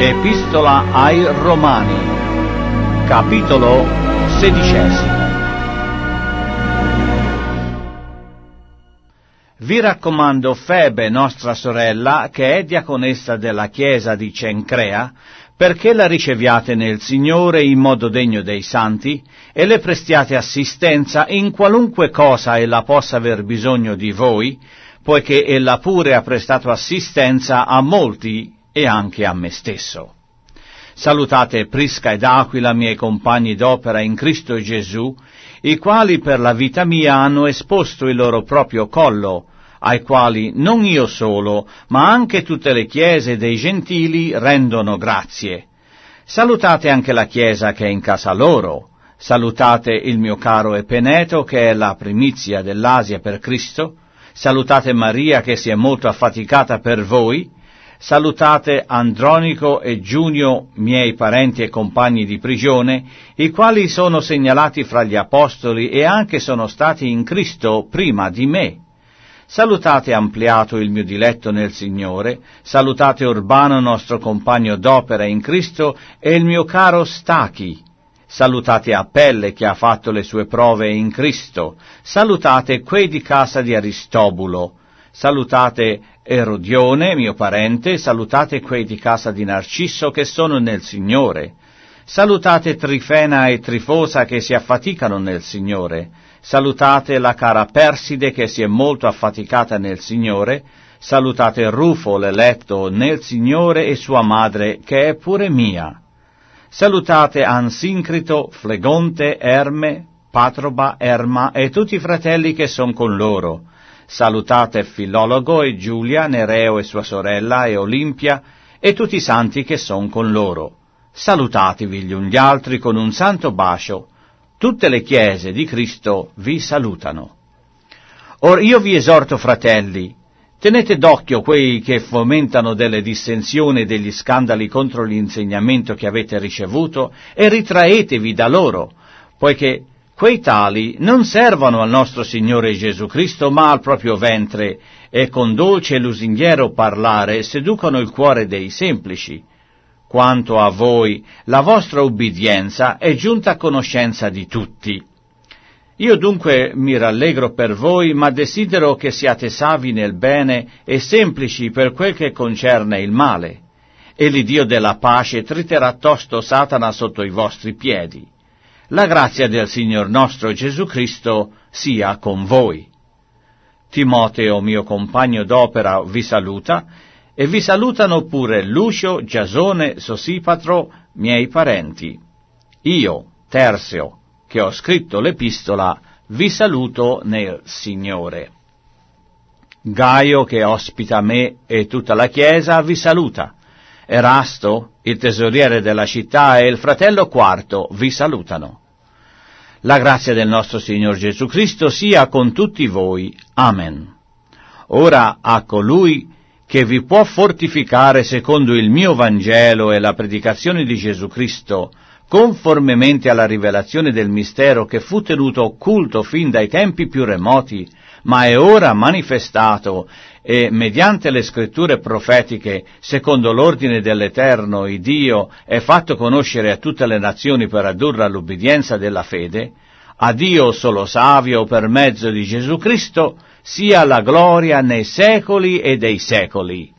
Epistola ai Romani, capitolo sedicesimo. Vi raccomando Febe, nostra sorella, che è diaconessa della chiesa di Cencrea, perché la riceviate nel Signore in modo degno dei santi e le prestiate assistenza in qualunque cosa ella possa aver bisogno di voi, poiché ella pure ha prestato assistenza a molti e anche a me stesso. Salutate Prisca ed Aquila, miei compagni d'opera in Cristo Gesù, i quali per la vita mia hanno esposto il loro proprio collo, ai quali non io solo, ma anche tutte le chiese dei gentili rendono grazie. Salutate anche la chiesa che è in casa loro. Salutate il mio caro Epeneto, che è la primizia dell'Asia per Cristo. Salutate Maria, che si è molto affaticata per voi salutate Andronico e Giunio, miei parenti e compagni di prigione, i quali sono segnalati fra gli apostoli e anche sono stati in Cristo prima di me. Salutate Ampliato, il mio diletto nel Signore, salutate Urbano, nostro compagno d'opera in Cristo, e il mio caro Stachi. Salutate Appelle che ha fatto le sue prove in Cristo, salutate quei di casa di Aristobulo, Salutate Erodione, mio parente, salutate quei di casa di Narcisso che sono nel Signore. Salutate Trifena e Trifosa che si affaticano nel Signore. Salutate la cara Perside che si è molto affaticata nel Signore. Salutate Rufo l'eletto nel Signore e sua madre che è pure mia. Salutate Ansincrito, Flegonte, Erme, Patroba, Erma e tutti i fratelli che sono con loro Salutate Filologo e Giulia, Nereo e sua sorella e Olimpia e tutti i santi che son con loro. Salutatevi gli un gli altri con un santo bacio. Tutte le chiese di Cristo vi salutano. Or io vi esorto, fratelli, tenete d'occhio quei che fomentano delle dissensioni e degli scandali contro l'insegnamento che avete ricevuto e ritraetevi da loro, poiché Quei tali non servono al nostro Signore Gesù Cristo, ma al proprio ventre, e con dolce e lusinghiero parlare seducono il cuore dei semplici. Quanto a voi, la vostra ubbidienza è giunta a conoscenza di tutti. Io dunque mi rallegro per voi, ma desidero che siate savi nel bene e semplici per quel che concerne il male. E l'Iddio della pace triterà tosto Satana sotto i vostri piedi. La grazia del Signor nostro Gesù Cristo sia con voi. Timoteo, mio compagno d'opera, vi saluta, e vi salutano pure Lucio, Giasone, Sosipatro, miei parenti. Io, Terzio, che ho scritto l'epistola, vi saluto nel Signore. Gaio, che ospita me e tutta la Chiesa, vi saluta. Erasto, il tesoriere della città, e il fratello quarto vi salutano. La grazia del nostro Signor Gesù Cristo sia con tutti voi. Amen. Ora a colui che vi può fortificare secondo il mio Vangelo e la predicazione di Gesù Cristo, conformemente alla rivelazione del mistero che fu tenuto occulto fin dai tempi più remoti, ma è ora manifestato e mediante le scritture profetiche, secondo l'ordine dell'Eterno, il Dio è fatto conoscere a tutte le nazioni per addurre all'ubbidienza della fede, a Dio solo savio per mezzo di Gesù Cristo sia la gloria nei secoli e dei secoli.